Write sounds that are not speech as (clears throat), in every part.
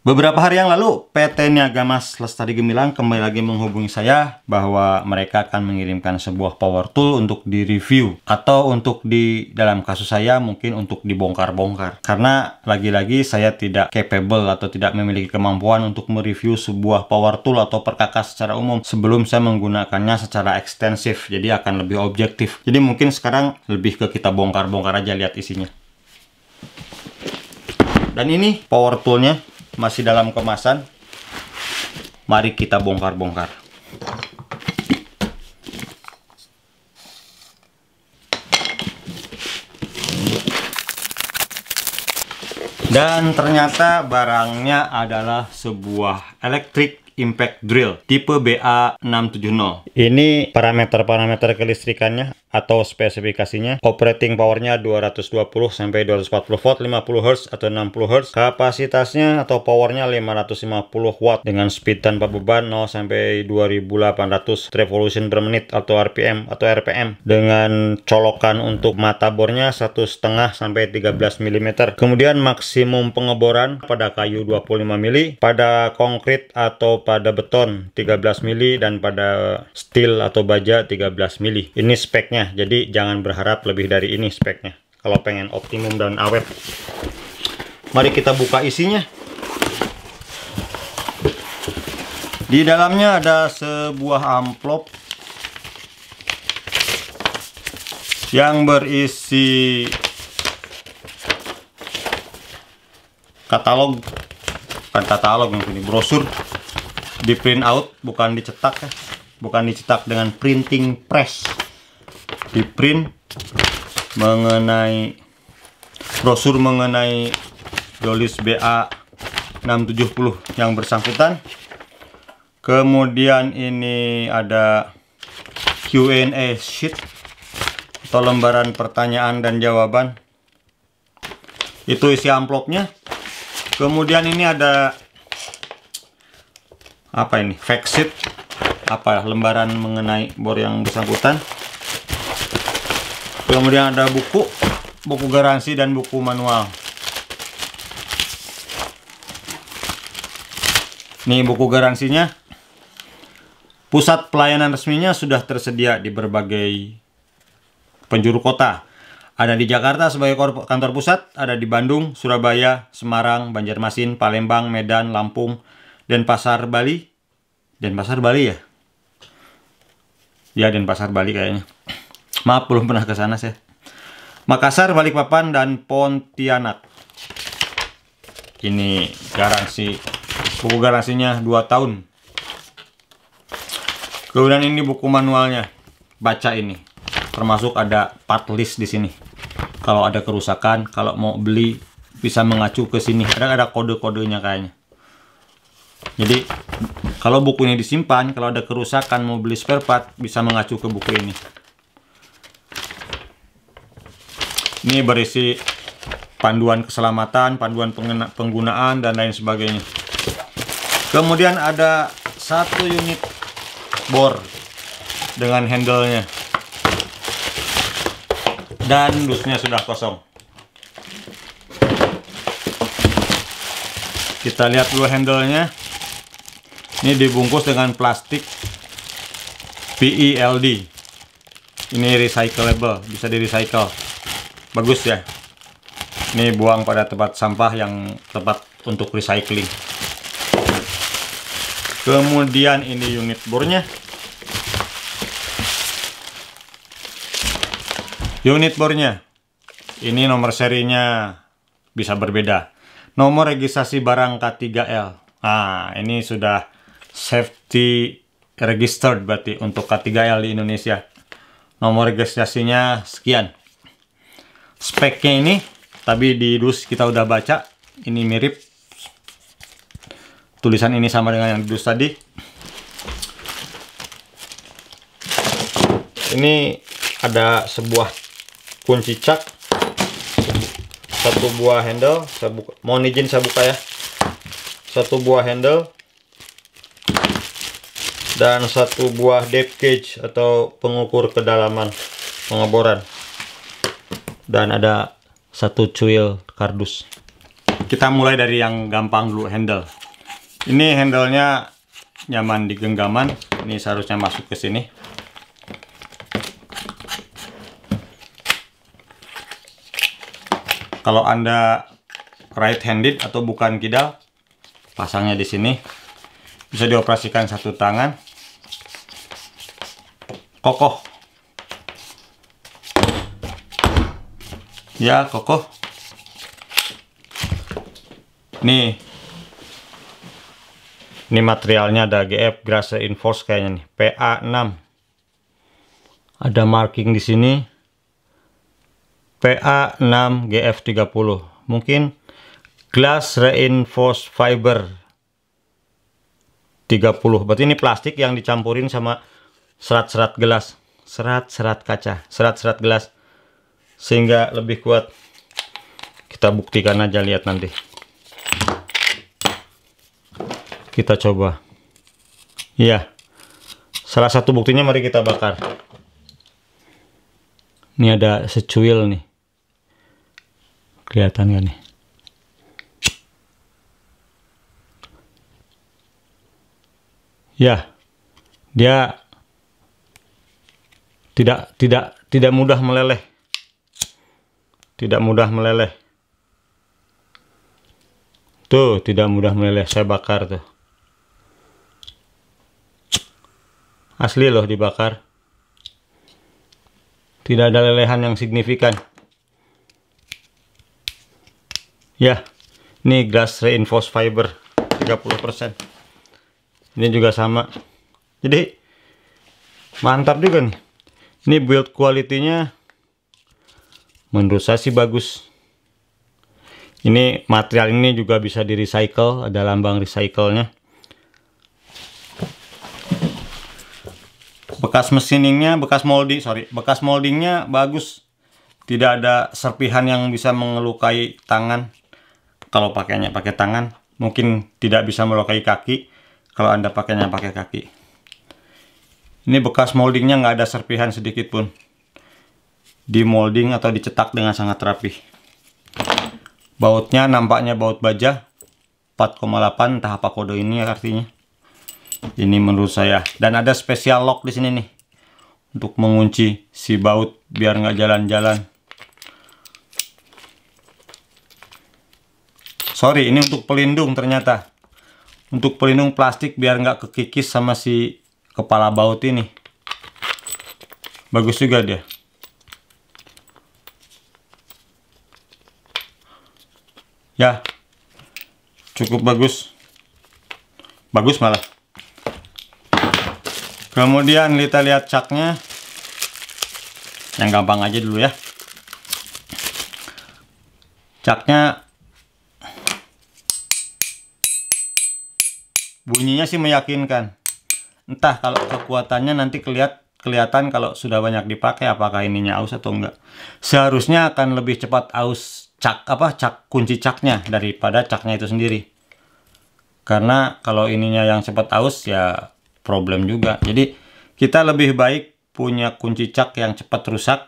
Beberapa hari yang lalu, PT Niaga Mas Lestari Gemilang kembali lagi menghubungi saya bahwa mereka akan mengirimkan sebuah power tool untuk direview atau untuk di dalam kasus saya mungkin untuk dibongkar-bongkar. Karena lagi-lagi saya tidak capable atau tidak memiliki kemampuan untuk mereview sebuah power tool atau perkakas secara umum sebelum saya menggunakannya secara ekstensif. Jadi akan lebih objektif. Jadi mungkin sekarang lebih ke kita bongkar-bongkar aja lihat isinya. Dan ini power toolnya masih dalam kemasan. Mari kita bongkar-bongkar. Dan ternyata barangnya adalah sebuah electric impact drill tipe BA670. Ini parameter-parameter kelistrikannya atau spesifikasinya operating powernya 220 sampai 240 volt 50 Hz atau 60 Hz kapasitasnya atau powernya 550 watt dengan speed tanpa beban 0 sampai 2800 revolution per menit atau RPM atau RPM dengan colokan untuk mata bornya satu setengah sampai 13 mm kemudian maksimum pengeboran pada kayu 25 mm pada konkrit atau pada beton 13 mm dan pada steel atau baja 13 mm ini speknya speknya jadi jangan berharap lebih dari ini speknya kalau pengen optimum dan awet mari kita buka isinya di dalamnya ada sebuah amplop yang berisi katalog bukan katalog ini brosur di print out bukan dicetak ya bukan dicetak dengan printing press di print mengenai brosur mengenai dolis BA 670 yang bersangkutan kemudian ini ada Q&A sheet atau lembaran pertanyaan dan jawaban itu isi amplopnya kemudian ini ada apa ini fact sheet apa lembaran mengenai bor yang bersangkutan kemudian ada buku buku garansi dan buku manual ini buku garansinya pusat pelayanan resminya sudah tersedia di berbagai penjuru kota ada di Jakarta sebagai kantor pusat, ada di Bandung, Surabaya, Semarang, Banjarmasin, Palembang, Medan, Lampung, Denpasar, Bali. Denpasar, Bali ya? Ya, Pasar Bali kayaknya. Maaf belum pernah ke sana sih. Makassar, Balikpapan dan Pontianak. Ini garansi buku garansinya 2 tahun. Kemudian ini buku manualnya. Baca ini. Termasuk ada part list di sini. Kalau ada kerusakan, kalau mau beli bisa mengacu ke sini. Ada ada kode-kodenya kayaknya. Jadi kalau buku ini disimpan, kalau ada kerusakan mau beli spare part bisa mengacu ke buku ini. Ini berisi panduan keselamatan, panduan penggunaan, dan lain sebagainya. Kemudian ada satu unit bor dengan handle-nya. Dan dusnya sudah kosong. Kita lihat dulu handle-nya. Ini dibungkus dengan plastik PELD. Ini recyclable, bisa di-recycle bagus ya ini buang pada tempat sampah yang tepat untuk recycling kemudian ini unit bornya unit bornya ini nomor serinya bisa berbeda nomor registrasi barang K3L ah ini sudah safety registered berarti untuk K3L di Indonesia nomor registrasinya sekian speknya ini tapi di dus kita udah baca ini mirip tulisan ini sama dengan yang dus tadi ini ada sebuah kunci cak satu buah handle saya buka mohon izin saya buka ya satu buah handle dan satu buah depth gauge atau pengukur kedalaman pengeboran dan ada satu cuil kardus. Kita mulai dari yang gampang dulu handle. Ini handlenya nyaman di genggaman. Ini seharusnya masuk ke sini. Kalau Anda right handed atau bukan kidal, pasangnya di sini. Bisa dioperasikan satu tangan. Kokoh ya kokoh nih ini materialnya ada GF Grasse Inforce kayaknya nih PA6 ada marking di sini PA6 GF30 mungkin glass reinforced fiber 30 berarti ini plastik yang dicampurin sama serat-serat gelas serat-serat kaca serat-serat gelas sehingga lebih kuat kita buktikan aja lihat nanti kita coba iya salah satu buktinya mari kita bakar ini ada secuil nih kelihatan gak nih ya dia tidak tidak tidak mudah meleleh tidak mudah meleleh. Tuh, tidak mudah meleleh. Saya bakar tuh. Asli loh dibakar. Tidak ada lelehan yang signifikan. Ya, ini glass reinforced fiber 30%. Ini juga sama. Jadi, mantap juga nih. Ini build quality-nya menurut saya sih bagus ini material ini juga bisa di recycle ada lambang recycle nya bekas mesiningnya bekas molding sorry bekas moldingnya bagus tidak ada serpihan yang bisa mengelukai tangan kalau pakainya pakai tangan mungkin tidak bisa melukai kaki kalau anda pakainya pakai kaki ini bekas moldingnya nggak ada serpihan sedikit pun di molding atau dicetak dengan sangat rapi. Bautnya nampaknya baut baja 4,8 tahap kode ini ya artinya. Ini menurut saya. Dan ada special lock di sini nih untuk mengunci si baut biar nggak jalan-jalan. Sorry, ini untuk pelindung ternyata. Untuk pelindung plastik biar nggak kekikis sama si kepala baut ini. Bagus juga dia. ya cukup bagus bagus malah kemudian kita lihat caknya yang gampang aja dulu ya caknya bunyinya sih meyakinkan entah kalau kekuatannya nanti kelihat kelihatan kalau sudah banyak dipakai apakah ininya aus atau enggak seharusnya akan lebih cepat aus cak apa cak kunci caknya daripada caknya itu sendiri karena kalau ininya yang cepat aus ya problem juga jadi kita lebih baik punya kunci cak yang cepat rusak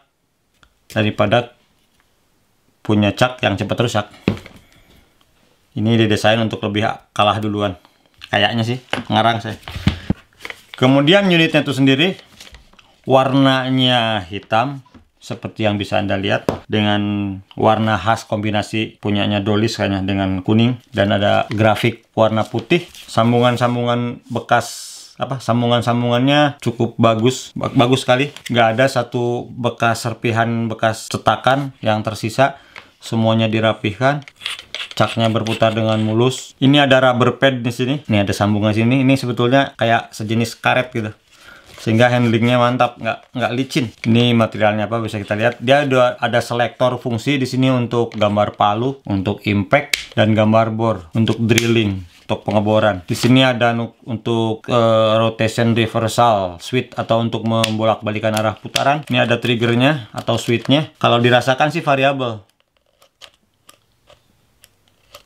daripada punya cak yang cepat rusak ini didesain untuk lebih kalah duluan kayaknya sih ngarang saya kemudian unitnya itu sendiri warnanya hitam seperti yang bisa Anda lihat dengan warna khas kombinasi punyanya Dolis kayaknya dengan kuning dan ada grafik warna putih sambungan-sambungan bekas apa sambungan-sambungannya cukup bagus bagus sekali nggak ada satu bekas serpihan bekas cetakan yang tersisa semuanya dirapihkan caknya berputar dengan mulus ini ada rubber pad di sini ini ada sambungan sini ini sebetulnya kayak sejenis karet gitu sehingga handlingnya mantap nggak nggak licin ini materialnya apa bisa kita lihat dia ada ada selektor fungsi di sini untuk gambar palu untuk impact dan gambar bor untuk drilling untuk pengeboran. Di sini ada untuk uh, rotation reversal switch atau untuk membolak-balikan arah putaran. Ini ada triggernya atau switchnya. Kalau dirasakan sih variabel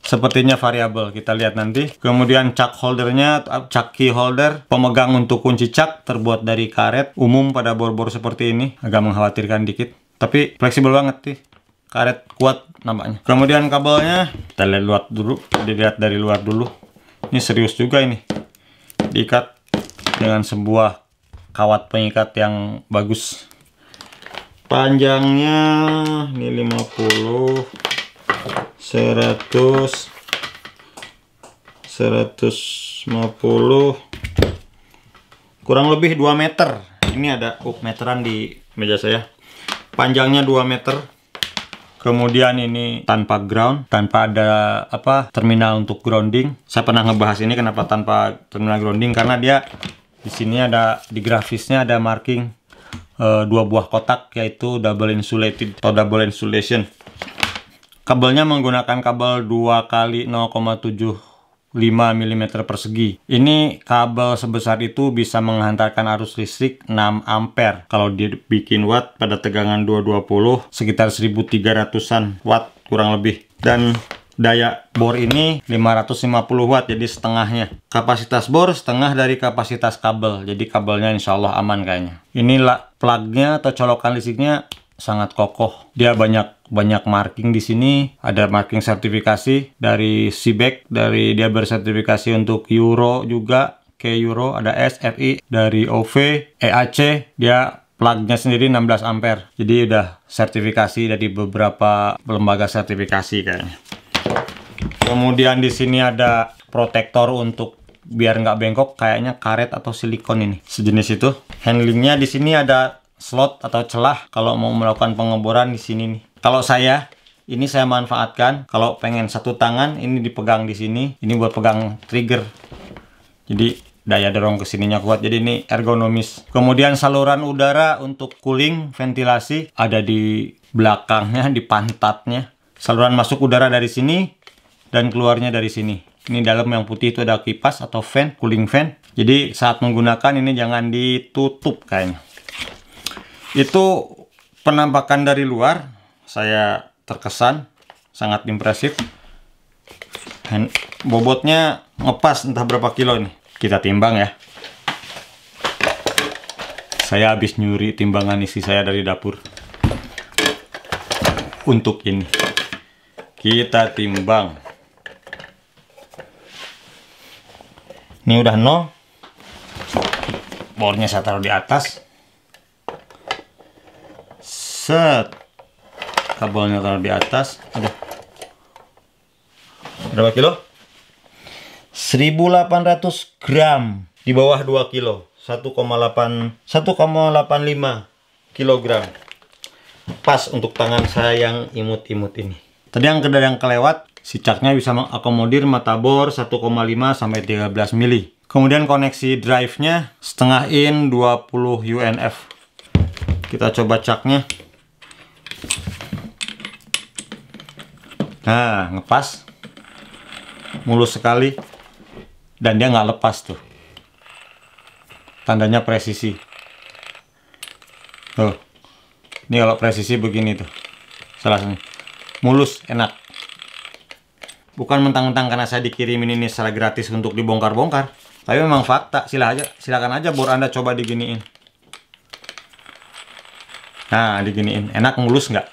sepertinya variabel kita lihat nanti kemudian chuck holdernya chuck key holder pemegang untuk kunci chuck terbuat dari karet umum pada bor-bor seperti ini agak mengkhawatirkan dikit tapi fleksibel banget sih karet kuat nampaknya kemudian kabelnya kita lihat luar dulu dilihat dari luar dulu ini serius juga ini diikat dengan sebuah kawat pengikat yang bagus panjangnya ini 50 100 150 kurang lebih 2 meter ini ada up uh, meteran di meja saya panjangnya 2 meter kemudian ini tanpa ground tanpa ada apa terminal untuk grounding saya pernah ngebahas ini kenapa tanpa terminal grounding karena dia di sini ada di grafisnya ada marking e, dua buah kotak yaitu double insulated atau double insulation Kabelnya menggunakan kabel 2 kali 0,75 mm persegi. Ini kabel sebesar itu bisa menghantarkan arus listrik 6 ampere. Kalau dibikin watt pada tegangan 220 sekitar 1300-an watt kurang lebih. Dan daya bor ini 550 watt jadi setengahnya kapasitas bor setengah dari kapasitas kabel jadi kabelnya insya Allah aman kayaknya inilah plugnya atau colokan listriknya sangat kokoh. Dia banyak banyak marking di sini, ada marking sertifikasi dari Sibek, dari dia bersertifikasi untuk Euro juga, K Euro, ada SFI dari OV, EAC, dia plugnya sendiri 16 ampere. Jadi udah sertifikasi dari beberapa lembaga sertifikasi kayaknya. Kemudian di sini ada protektor untuk biar nggak bengkok kayaknya karet atau silikon ini sejenis itu handlingnya di sini ada slot atau celah kalau mau melakukan pengeboran di sini nih. Kalau saya ini saya manfaatkan kalau pengen satu tangan ini dipegang di sini ini buat pegang trigger jadi daya dorong ke sininya kuat jadi ini ergonomis kemudian saluran udara untuk cooling ventilasi ada di belakangnya di pantatnya saluran masuk udara dari sini dan keluarnya dari sini ini dalam yang putih itu ada kipas atau fan cooling fan jadi saat menggunakan ini jangan ditutup kayaknya itu penampakan dari luar saya terkesan sangat impresif Dan bobotnya ngepas entah berapa kilo nih kita timbang ya saya habis nyuri timbangan isi saya dari dapur untuk ini kita timbang ini udah nol bornya saya taruh di atas set kabelnya taruh di atas ada berapa kilo 1800 gram di bawah 2 kilo 1,8 1,85 kilogram pas untuk tangan saya yang imut-imut ini tadi yang kedai yang kelewat si catnya bisa mengakomodir mata bor 1,5 sampai 13 mili kemudian koneksi drive nya setengah in 20 UNF kita coba catnya Nah, ngepas. Mulus sekali. Dan dia nggak lepas tuh. Tandanya presisi. Tuh. Ini kalau presisi begini tuh. Salah sini. Mulus, enak. Bukan mentang-mentang karena saya dikirimin ini secara gratis untuk dibongkar-bongkar. Tapi memang fakta, silahkan aja, silakan aja bor Anda coba diginiin. Nah, diginiin. Enak mulus nggak?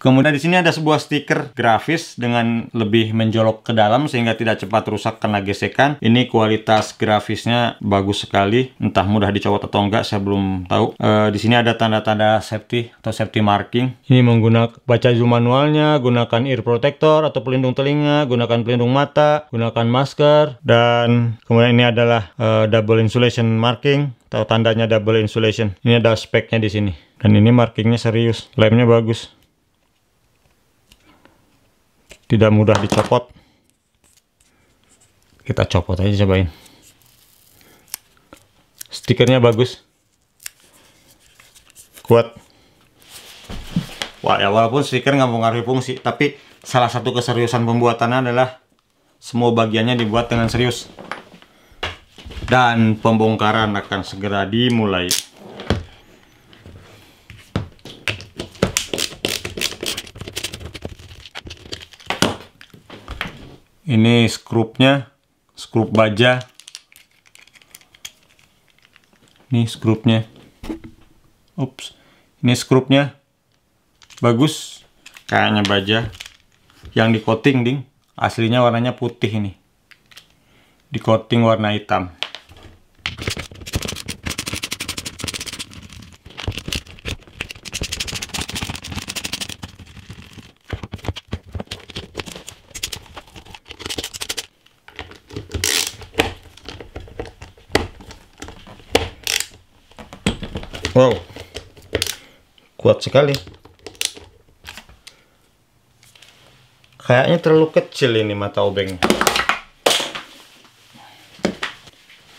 Kemudian di sini ada sebuah stiker grafis dengan lebih menjolok ke dalam sehingga tidak cepat rusak karena gesekan. Ini kualitas grafisnya bagus sekali. Entah mudah dicopot atau enggak saya belum tahu. E, di sini ada tanda-tanda safety atau safety marking. Ini menggunakan baca zoom manualnya, gunakan ear protector atau pelindung telinga, gunakan pelindung mata, gunakan masker dan kemudian ini adalah e, double insulation marking atau tandanya double insulation. Ini ada speknya di sini dan ini markingnya serius, lemnya bagus tidak mudah dicopot kita copot aja cobain stikernya bagus kuat Wah, ya, walaupun stiker nggak mempengaruhi fungsi tapi salah satu keseriusan pembuatannya adalah semua bagiannya dibuat dengan serius dan pembongkaran akan segera dimulai ini skrupnya skrup baja ini skrupnya ups ini skrupnya bagus kayaknya baja yang di coating ding aslinya warnanya putih ini di coating warna hitam kuat sekali kayaknya terlalu kecil ini mata obeng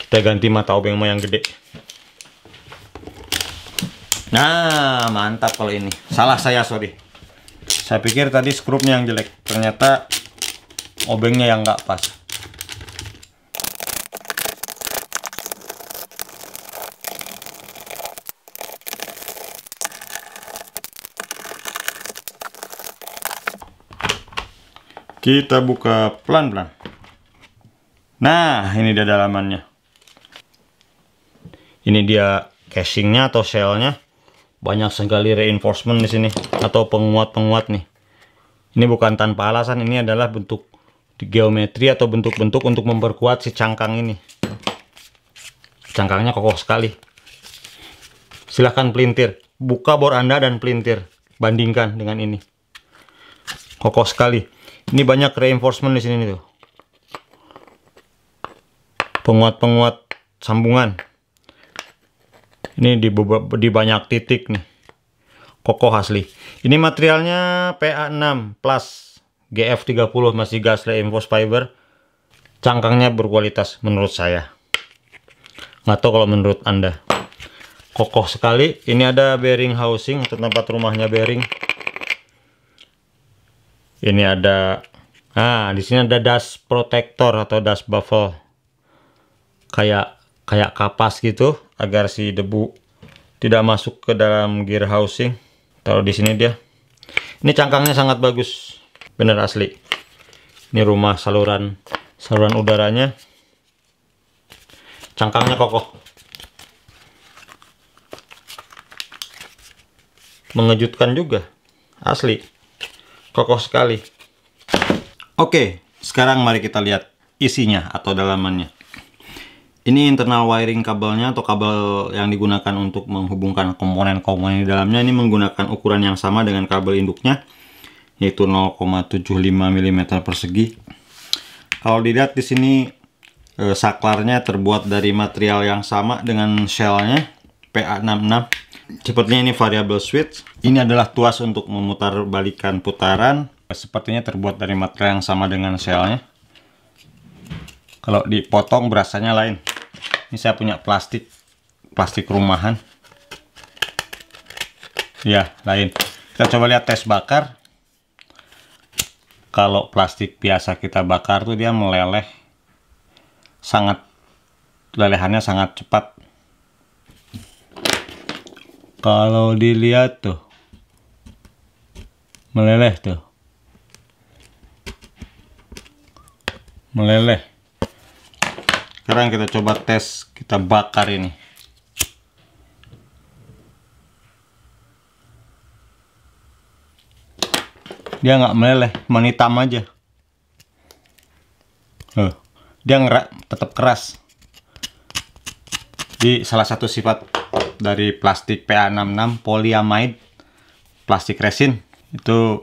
kita ganti mata obeng mau yang gede nah mantap kalau ini salah saya sorry saya pikir tadi skrupnya yang jelek ternyata obengnya yang nggak pas Kita buka pelan-pelan. Nah, ini dia dalamannya. Ini dia casingnya atau shellnya. Banyak sekali reinforcement di sini atau penguat-penguat nih. Ini bukan tanpa alasan, ini adalah bentuk geometri atau bentuk-bentuk untuk memperkuat si cangkang ini. Cangkangnya kokoh sekali. Silahkan pelintir. Buka bor Anda dan pelintir. Bandingkan dengan ini. Kokoh sekali ini banyak reinforcement di sini nih tuh. Penguat-penguat sambungan. Ini di, di banyak titik nih. Kokoh asli. Ini materialnya PA6 plus GF30 masih gas reinforced fiber. Cangkangnya berkualitas menurut saya. Nggak tahu kalau menurut Anda. Kokoh sekali. Ini ada bearing housing untuk tempat rumahnya bearing ini ada ah di sini ada dust protector atau dust buffer kayak kayak kapas gitu agar si debu tidak masuk ke dalam gear housing taruh di sini dia ini cangkangnya sangat bagus bener asli ini rumah saluran saluran udaranya cangkangnya kokoh mengejutkan juga asli kokoh sekali. Oke, sekarang mari kita lihat isinya atau dalamannya. Ini internal wiring kabelnya atau kabel yang digunakan untuk menghubungkan komponen-komponen di dalamnya ini menggunakan ukuran yang sama dengan kabel induknya yaitu 0,75 mm persegi. Kalau dilihat di sini eh, saklarnya terbuat dari material yang sama dengan shellnya PA66 Sepertinya ini variable switch. Ini adalah tuas untuk memutar balikan putaran. Sepertinya terbuat dari material yang sama dengan selnya. Kalau dipotong berasanya lain. Ini saya punya plastik, plastik rumahan. Ya, lain. Kita coba lihat tes bakar. Kalau plastik biasa kita bakar tuh dia meleleh. Sangat lelehannya sangat cepat kalau dilihat tuh meleleh tuh meleleh sekarang kita coba tes kita bakar ini dia nggak meleleh menitam aja loh dia ngerak tetap keras Di salah satu sifat dari plastik PA66 poliamide plastik resin itu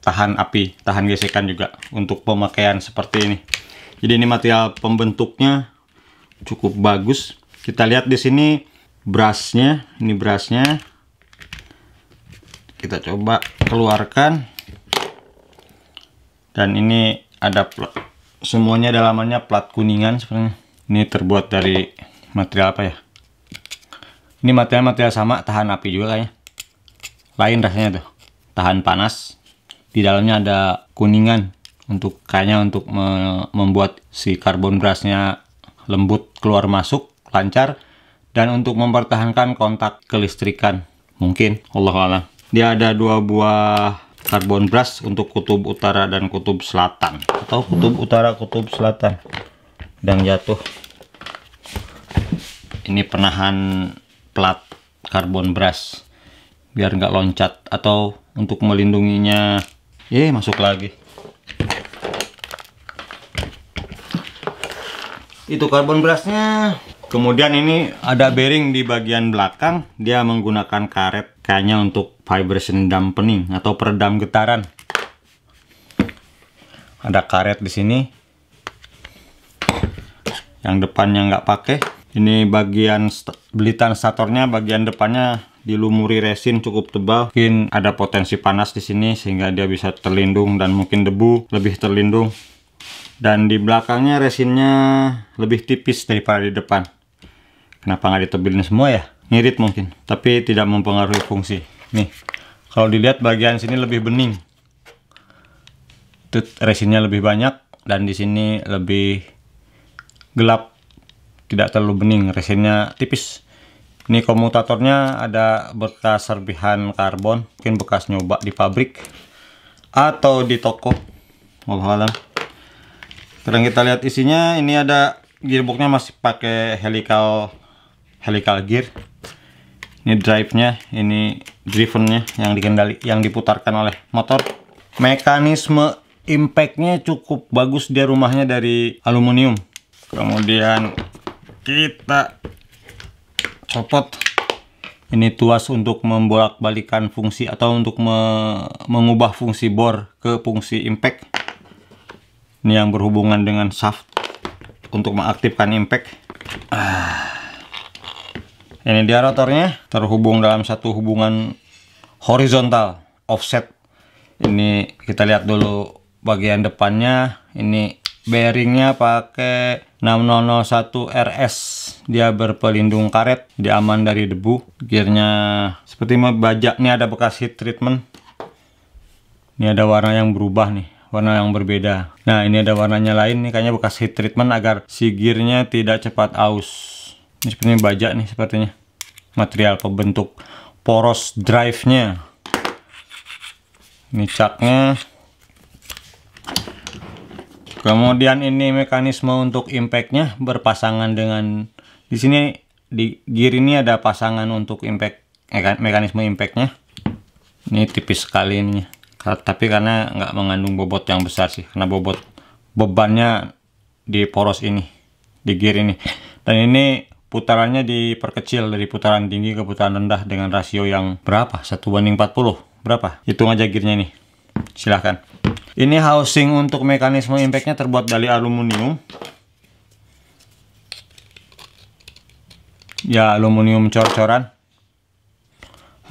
tahan api, tahan gesekan juga untuk pemakaian seperti ini. Jadi ini material pembentuknya cukup bagus. Kita lihat di sini brushnya, ini brushnya. Kita coba keluarkan. Dan ini ada plat. semuanya dalamannya plat kuningan sebenarnya. Ini terbuat dari material apa ya? Ini material-material sama, tahan api juga kayaknya. Lain rasanya tuh. Tahan panas. Di dalamnya ada kuningan untuk kayaknya untuk me membuat si karbon brushnya lembut keluar masuk lancar dan untuk mempertahankan kontak kelistrikan mungkin Allah Allah. dia ada dua buah karbon brush untuk kutub utara dan kutub selatan atau kutub utara kutub selatan dan jatuh ini penahan plat karbon brush biar nggak loncat atau untuk melindunginya ye masuk lagi itu karbon brushnya kemudian ini ada bearing di bagian belakang dia menggunakan karet kayaknya untuk vibration dampening atau peredam getaran ada karet di sini yang depannya nggak pakai ini bagian st belitan statornya bagian depannya dilumuri resin cukup tebal mungkin ada potensi panas di sini sehingga dia bisa terlindung dan mungkin debu lebih terlindung dan di belakangnya resinnya lebih tipis daripada di depan kenapa nggak ditebelin semua ya ngirit mungkin tapi tidak mempengaruhi fungsi nih kalau dilihat bagian sini lebih bening resinnya lebih banyak dan di sini lebih gelap tidak terlalu bening resinnya tipis ini komutatornya ada bekas serpihan karbon mungkin bekas nyoba di pabrik atau di toko wabahalam sekarang kita lihat isinya ini ada gearboxnya masih pakai helical helical gear ini drive nya ini driven nya yang dikendali yang diputarkan oleh motor mekanisme impactnya cukup bagus dia rumahnya dari aluminium kemudian kita copot ini tuas untuk membolak-balikan fungsi atau untuk me mengubah fungsi bor ke fungsi impact ini yang berhubungan dengan shaft untuk mengaktifkan impact ah. ini dia rotornya terhubung dalam satu hubungan horizontal offset ini kita lihat dulu bagian depannya ini bearingnya pakai 6001 RS dia berpelindung karet dia aman dari debu gearnya seperti bajak ini ada bekas heat treatment ini ada warna yang berubah nih warna yang berbeda nah ini ada warnanya lain nih kayaknya bekas heat treatment agar si gearnya tidak cepat aus ini seperti bajak nih sepertinya material pembentuk poros drive nya ini caknya. Kemudian ini mekanisme untuk impactnya berpasangan dengan di sini di gear ini ada pasangan untuk impact mekanisme impactnya. Ini tipis sekali ini, tapi karena nggak mengandung bobot yang besar sih, karena bobot bebannya di poros ini, di gear ini. Dan ini putarannya diperkecil dari putaran tinggi ke putaran rendah dengan rasio yang berapa? Satu banding 40. Berapa? Hitung aja gearnya ini. Silahkan. Ini housing untuk mekanisme impactnya terbuat dari aluminium. Ya, aluminium cor-coran.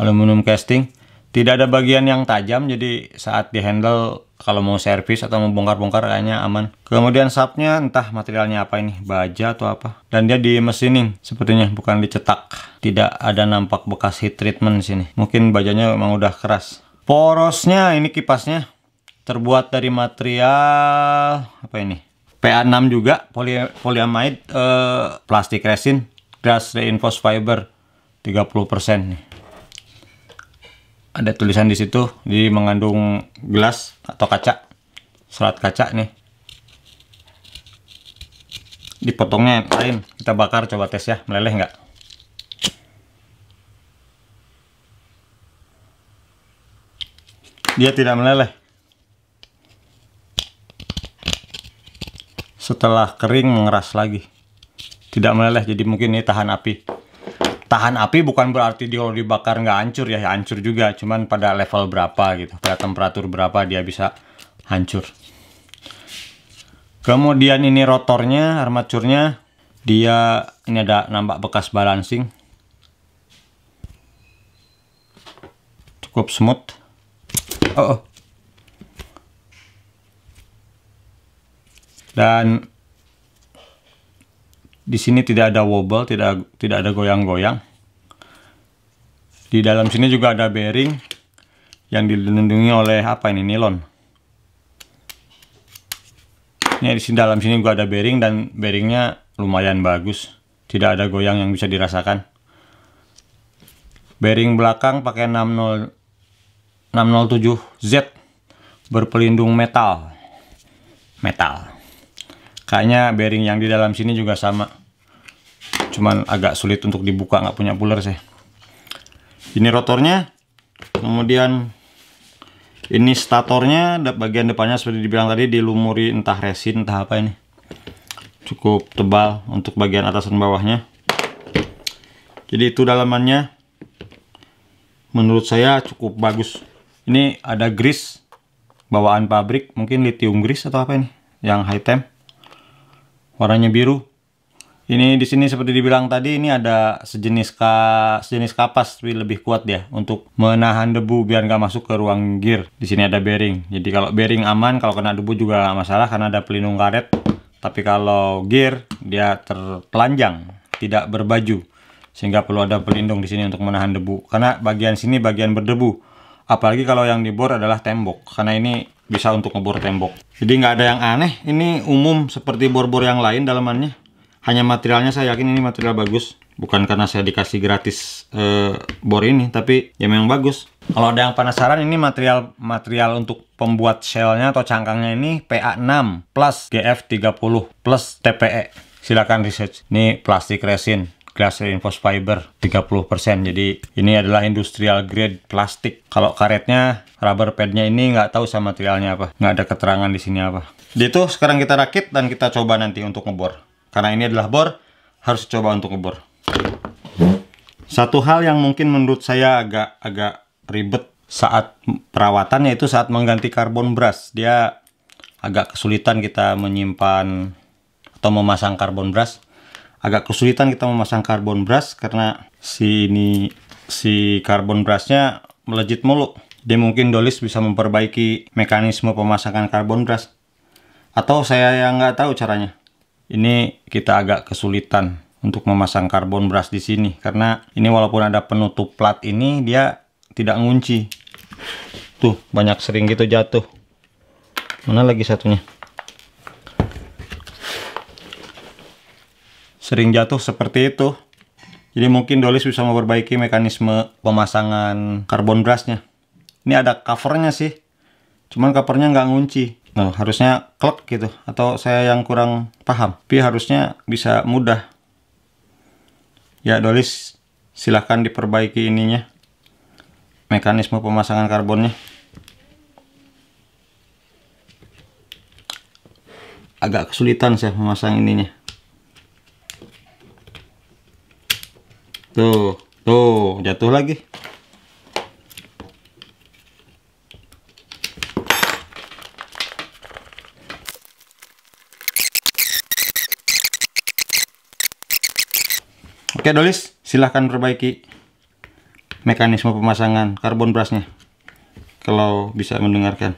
Aluminium casting. Tidak ada bagian yang tajam, jadi saat dihandle kalau mau servis atau mau bongkar-bongkar kayaknya aman. Kemudian subnya entah materialnya apa ini, baja atau apa. Dan dia di mesining sepertinya, bukan dicetak. Tidak ada nampak bekas heat treatment di sini. Mungkin bajanya memang udah keras. Porosnya ini kipasnya terbuat dari material apa ini PA6 juga poly, polyamide uh, plastik resin glass reinforced fiber 30% nih ada tulisan di situ di mengandung gelas atau kaca serat kaca nih dipotongnya lain kita bakar coba tes ya meleleh nggak dia tidak meleleh setelah kering mengeras lagi tidak meleleh jadi mungkin ini tahan api tahan api bukan berarti dia kalau dibakar nggak hancur ya, ya, hancur juga cuman pada level berapa gitu pada temperatur berapa dia bisa hancur kemudian ini rotornya armaturnya dia ini ada nampak bekas balancing cukup smooth oh, oh. dan di sini tidak ada wobble, tidak tidak ada goyang-goyang. Di dalam sini juga ada bearing yang dilindungi oleh apa ini nilon. Ini di sini dalam sini juga ada bearing dan bearingnya lumayan bagus. Tidak ada goyang yang bisa dirasakan. Bearing belakang pakai 60 607Z berpelindung metal. Metal kayaknya bearing yang di dalam sini juga sama cuman agak sulit untuk dibuka nggak punya puller sih ini rotornya kemudian ini statornya bagian depannya seperti dibilang tadi dilumuri entah resin entah apa ini cukup tebal untuk bagian atas dan bawahnya jadi itu dalamannya menurut saya cukup bagus ini ada grease bawaan pabrik mungkin lithium grease atau apa ini yang high temp warnanya biru ini di sini seperti dibilang tadi ini ada sejenis ka, sejenis kapas tapi lebih kuat ya untuk menahan debu biar nggak masuk ke ruang gear di sini ada bearing jadi kalau bearing aman kalau kena debu juga nggak masalah karena ada pelindung karet tapi kalau gear dia terpelanjang, tidak berbaju sehingga perlu ada pelindung di sini untuk menahan debu karena bagian sini bagian berdebu apalagi kalau yang dibor adalah tembok karena ini bisa untuk ngebor tembok. Jadi nggak ada yang aneh, ini umum seperti bor-bor yang lain dalamannya. Hanya materialnya saya yakin ini material bagus. Bukan karena saya dikasih gratis e, bor ini, tapi ya memang bagus. Kalau ada yang penasaran, ini material material untuk pembuat shellnya atau cangkangnya ini PA6 plus GF30 plus TPE. Silahkan research. Ini plastik resin. Glass reinforced fiber 30%. Jadi ini adalah industrial grade plastik. Kalau karetnya, rubber padnya ini nggak tahu sama materialnya apa. Nggak ada keterangan di sini apa. Jadi itu sekarang kita rakit dan kita coba nanti untuk ngebor. Karena ini adalah bor, harus coba untuk ngebor. Satu hal yang mungkin menurut saya agak agak ribet saat perawatannya itu saat mengganti karbon brush. Dia agak kesulitan kita menyimpan atau memasang karbon brush agak kesulitan kita memasang karbon brush karena si ini si karbon brushnya melejit mulu. Jadi mungkin Dolis bisa memperbaiki mekanisme pemasangan karbon brush. Atau saya yang nggak tahu caranya. Ini kita agak kesulitan untuk memasang karbon brush di sini karena ini walaupun ada penutup plat ini dia tidak ngunci. Tuh, banyak sering gitu jatuh. Mana lagi satunya? sering jatuh seperti itu. Jadi mungkin Dolis bisa memperbaiki mekanisme pemasangan karbon brushnya. Ini ada covernya sih, cuman covernya nggak ngunci. Nah, harusnya klek gitu, atau saya yang kurang paham. Tapi harusnya bisa mudah. Ya Dolis, silahkan diperbaiki ininya. Mekanisme pemasangan karbonnya. Agak kesulitan saya memasang ininya. Tuh, tuh, jatuh lagi. Oke Dolis, silahkan perbaiki mekanisme pemasangan karbon brushnya. Kalau bisa mendengarkan.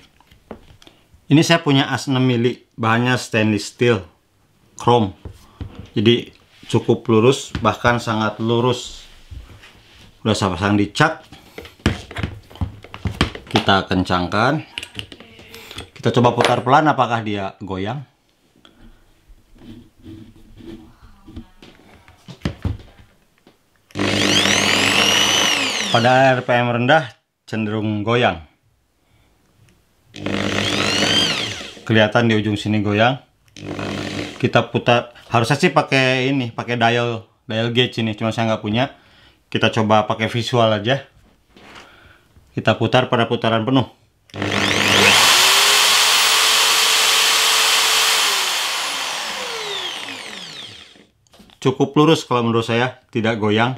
Ini saya punya as 6 mili, bahannya stainless steel, chrome. Jadi cukup lurus bahkan sangat lurus udah saya pasang di kita kencangkan kita coba putar pelan apakah dia goyang pada RPM rendah cenderung goyang kelihatan di ujung sini goyang kita putar harusnya sih pakai ini pakai dial dial gauge ini cuma saya nggak punya kita coba pakai visual aja kita putar pada putaran penuh cukup lurus kalau menurut saya tidak goyang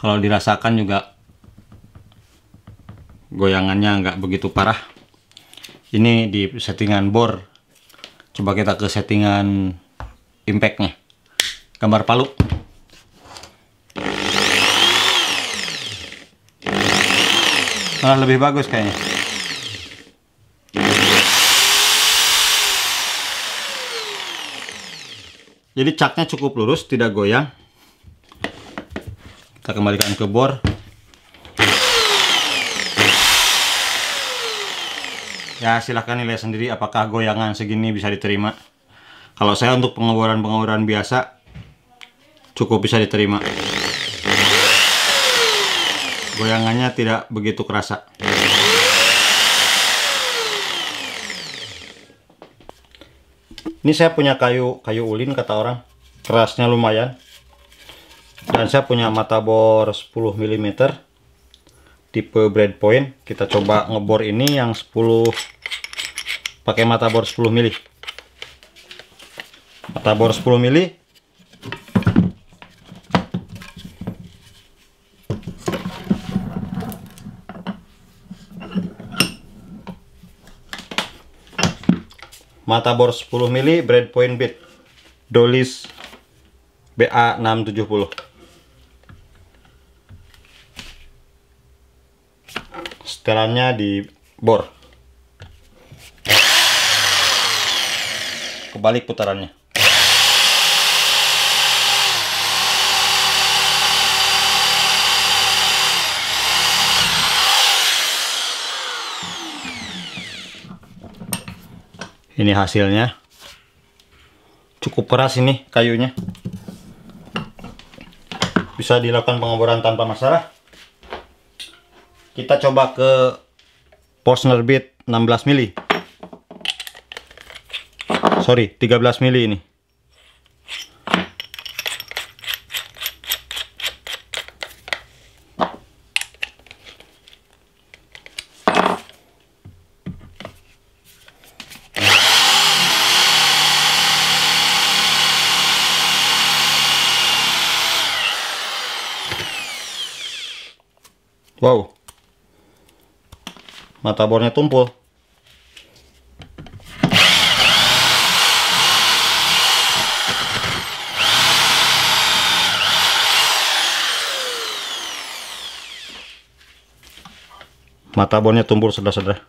kalau dirasakan juga goyangannya nggak begitu parah ini di settingan bor coba kita ke settingan impactnya gambar palu malah lebih bagus kayaknya jadi caknya cukup lurus tidak goyang kita kembalikan ke bor Ya silahkan nilai sendiri apakah goyangan segini bisa diterima. Kalau saya untuk pengeboran-pengeboran biasa cukup bisa diterima. Goyangannya tidak begitu kerasa. Ini saya punya kayu kayu ulin kata orang. Kerasnya lumayan. Dan saya punya mata bor 10 mm tipe bread point kita coba ngebor ini yang 10 pakai mata bor 10 mili mata bor 10 mili mata bor 10 mili bread point bit dolis BA670 setelannya di bor kebalik putarannya ini hasilnya cukup keras ini kayunya bisa dilakukan pengeboran tanpa masalah kita coba ke Posner Beat 16 mili sorry 13 mili ini Wow mata bornya tumpul mata bornya tumpul saudara-saudara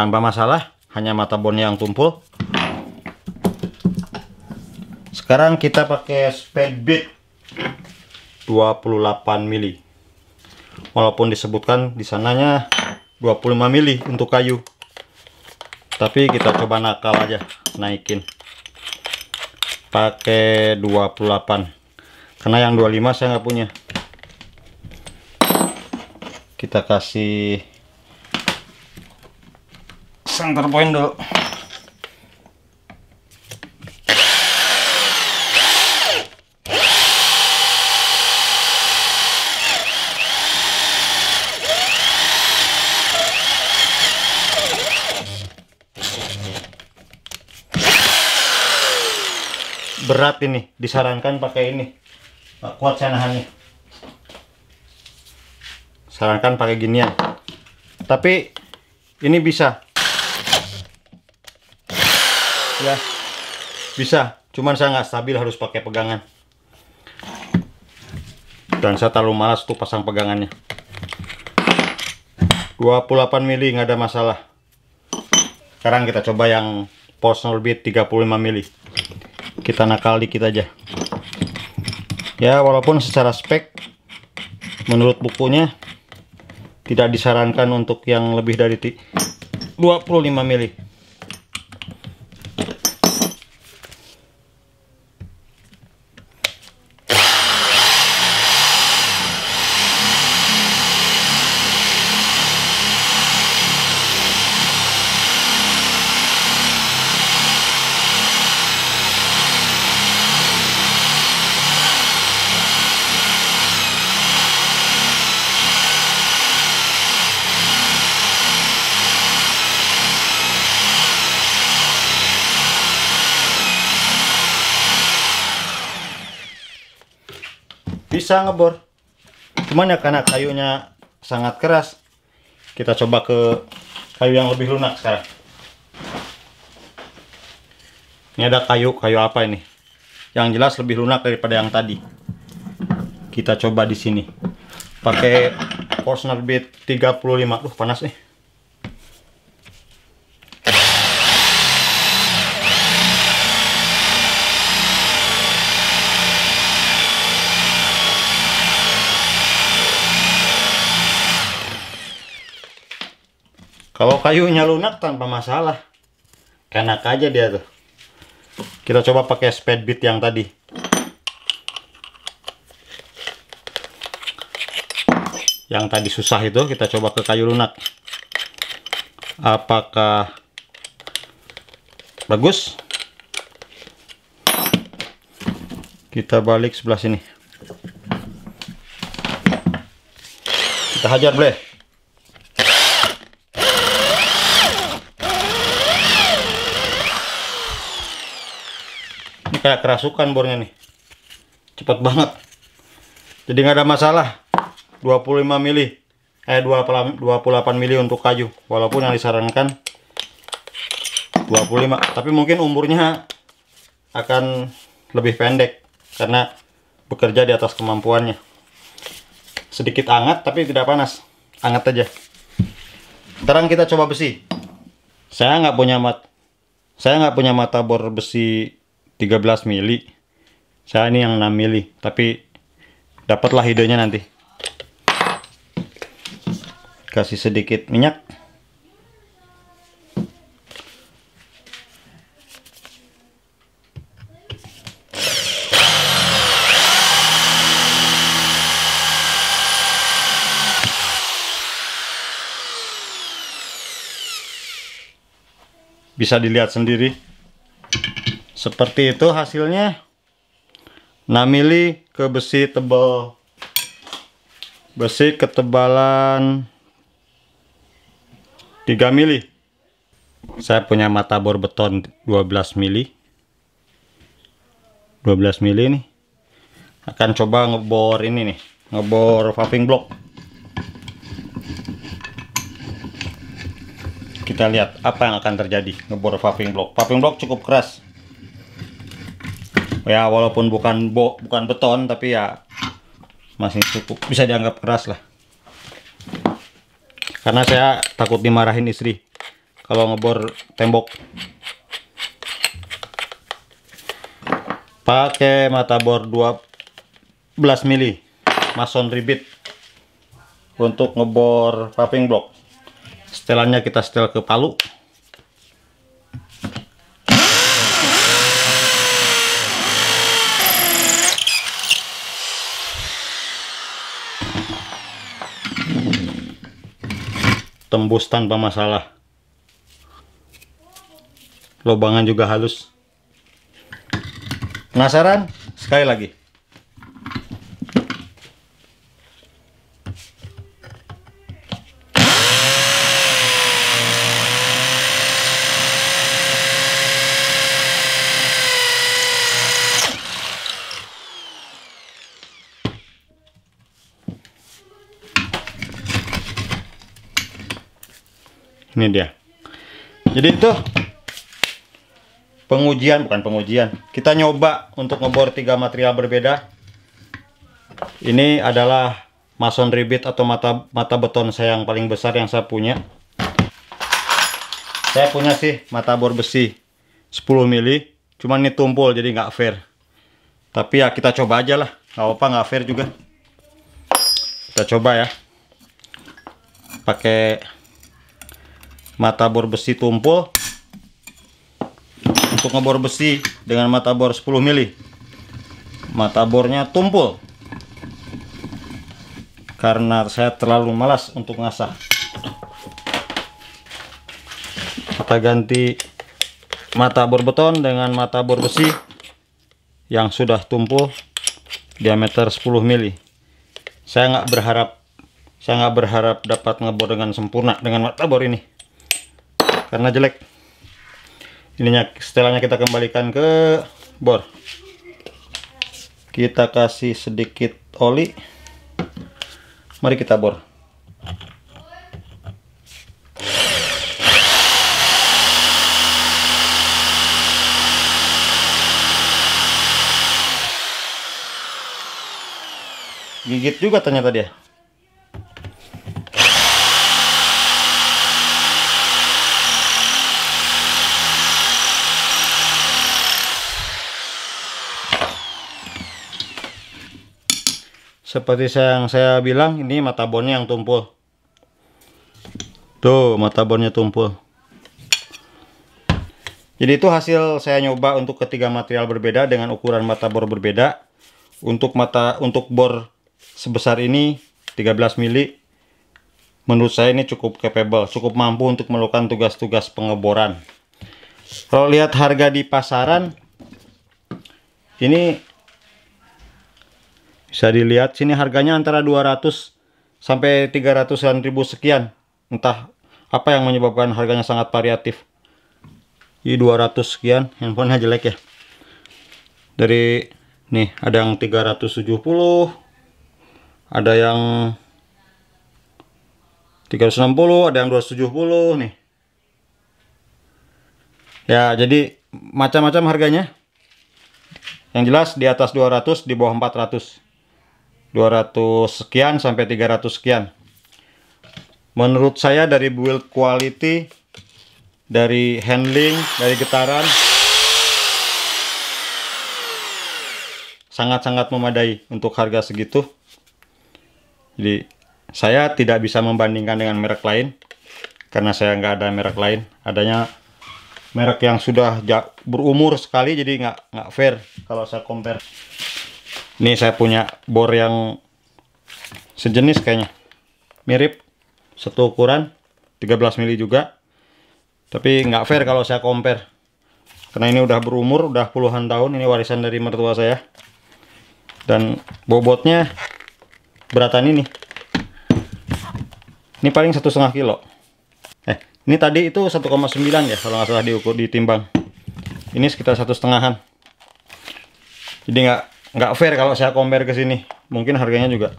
tanpa masalah hanya mata bon yang tumpul sekarang kita pakai speed bit 28 mili walaupun disebutkan di sananya 25 mili untuk kayu tapi kita coba nakal aja naikin pakai 28 karena yang 25 saya nggak punya kita kasih center terpoin dulu berat ini disarankan pakai ini pak kuat saya nahannya sarankan pakai ginian tapi ini bisa ya bisa cuman saya nggak stabil harus pakai pegangan dan saya terlalu malas tuh pasang pegangannya 28 mili nggak ada masalah sekarang kita coba yang post orbit 35 mili kita nakal dikit aja ya walaupun secara spek menurut bukunya tidak disarankan untuk yang lebih dari 25 mili bisa ngebor cuman ya karena kayunya sangat keras kita coba ke kayu yang lebih lunak sekarang ini ada kayu kayu apa ini yang jelas lebih lunak daripada yang tadi kita coba di sini pakai Forstner Beat 35 Duh, panas nih kalau kayunya lunak tanpa masalah enak aja dia tuh kita coba pakai speed bit yang tadi yang tadi susah itu kita coba ke kayu lunak apakah bagus kita balik sebelah sini kita hajar boleh. kayak kerasukan bornya nih cepat banget jadi nggak ada masalah 25 mili eh 28 mili untuk kayu walaupun yang disarankan 25 tapi mungkin umurnya akan lebih pendek karena bekerja di atas kemampuannya sedikit hangat tapi tidak panas hangat aja sekarang kita coba besi saya nggak punya mat saya nggak punya mata bor besi 13 mili saya ini yang 6 mili tapi dapatlah idenya nanti kasih sedikit minyak bisa dilihat sendiri seperti itu hasilnya 6 mili ke besi tebal besi ketebalan 3 mili saya punya mata bor beton 12 mili 12 mili ini akan coba ngebor ini nih ngebor paving block kita lihat apa yang akan terjadi ngebor paving block paving block cukup keras ya walaupun bukan bo bukan beton tapi ya masih cukup bisa dianggap keras lah karena saya takut dimarahin istri kalau ngebor tembok pakai mata bor 12 mili mason ribit untuk ngebor paving block setelannya kita setel ke palu tembus tanpa masalah lubangan juga halus penasaran sekali lagi ini dia jadi itu pengujian bukan pengujian kita nyoba untuk ngebor tiga material berbeda ini adalah mason ribet atau mata mata beton saya yang paling besar yang saya punya saya punya sih mata bor besi 10 mili cuman ini tumpul jadi nggak fair tapi ya kita coba aja lah nggak apa nggak fair juga kita coba ya pakai mata bor besi tumpul untuk ngebor besi dengan mata bor 10 mili mata bornya tumpul karena saya terlalu malas untuk ngasah kita ganti mata bor beton dengan mata bor besi yang sudah tumpul diameter 10 mili saya nggak berharap saya nggak berharap dapat ngebor dengan sempurna dengan mata bor ini karena jelek ininya setelahnya kita kembalikan ke bor kita kasih sedikit oli mari kita bor gigit juga ternyata dia seperti yang saya bilang ini mata bonnya yang tumpul tuh mata bonnya tumpul jadi itu hasil saya nyoba untuk ketiga material berbeda dengan ukuran mata bor berbeda untuk mata untuk bor sebesar ini 13 mili menurut saya ini cukup capable cukup mampu untuk melakukan tugas-tugas pengeboran kalau lihat harga di pasaran ini bisa dilihat sini harganya antara 200 sampai 300-an ribu sekian entah apa yang menyebabkan harganya sangat variatif ini 200 sekian handphonenya jelek ya dari nih ada yang 370 ada yang 360 ada yang 270 nih ya jadi macam-macam harganya yang jelas di atas 200 di bawah 400 200 sekian sampai 300 sekian menurut saya dari build quality dari handling dari getaran sangat-sangat memadai untuk harga segitu jadi saya tidak bisa membandingkan dengan merek lain karena saya nggak ada merek lain adanya merek yang sudah berumur sekali jadi nggak nggak fair kalau saya compare ini saya punya bor yang sejenis kayaknya. Mirip. Satu ukuran. 13 mili juga. Tapi nggak fair kalau saya compare. Karena ini udah berumur, udah puluhan tahun. Ini warisan dari mertua saya. Dan bobotnya beratan ini. Ini paling satu setengah kilo. Eh, ini tadi itu 1,9 ya kalau nggak salah diukur ditimbang. Ini sekitar satu setengahan. Jadi nggak nggak fair kalau saya compare ke sini mungkin harganya juga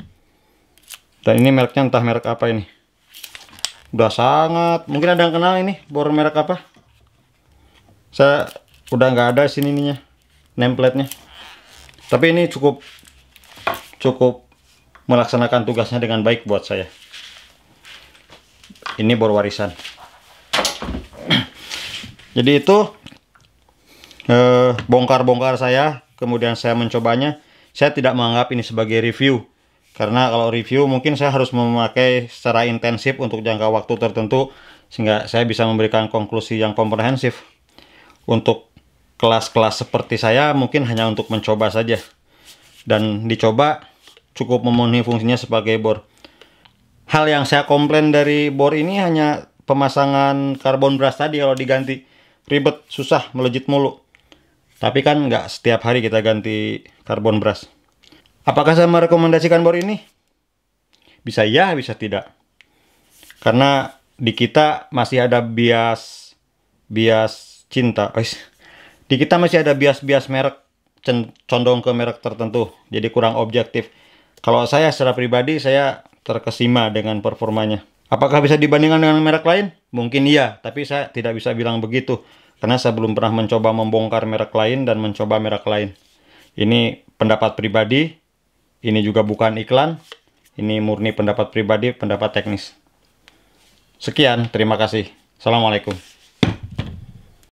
dan ini mereknya entah merek apa ini udah sangat mungkin ada yang kenal ini bor merek apa saya udah nggak ada sini ininya nameplate nya tapi ini cukup cukup melaksanakan tugasnya dengan baik buat saya ini bor warisan (clears throat) jadi itu eh, bongkar-bongkar saya kemudian saya mencobanya, saya tidak menganggap ini sebagai review. Karena kalau review mungkin saya harus memakai secara intensif untuk jangka waktu tertentu sehingga saya bisa memberikan konklusi yang komprehensif. Untuk kelas-kelas seperti saya mungkin hanya untuk mencoba saja. Dan dicoba cukup memenuhi fungsinya sebagai bor. Hal yang saya komplain dari bor ini hanya pemasangan karbon brush tadi kalau diganti ribet, susah, melejit mulu. Tapi kan nggak setiap hari kita ganti karbon beras. Apakah saya merekomendasikan bor ini? Bisa ya, bisa tidak. Karena di kita masih ada bias bias cinta. Eh, di kita masih ada bias-bias merek condong ke merek tertentu. Jadi kurang objektif. Kalau saya secara pribadi saya terkesima dengan performanya. Apakah bisa dibandingkan dengan merek lain? Mungkin iya, tapi saya tidak bisa bilang begitu karena saya belum pernah mencoba membongkar merek lain dan mencoba merek lain. Ini pendapat pribadi, ini juga bukan iklan, ini murni pendapat pribadi, pendapat teknis. Sekian, terima kasih. Assalamualaikum.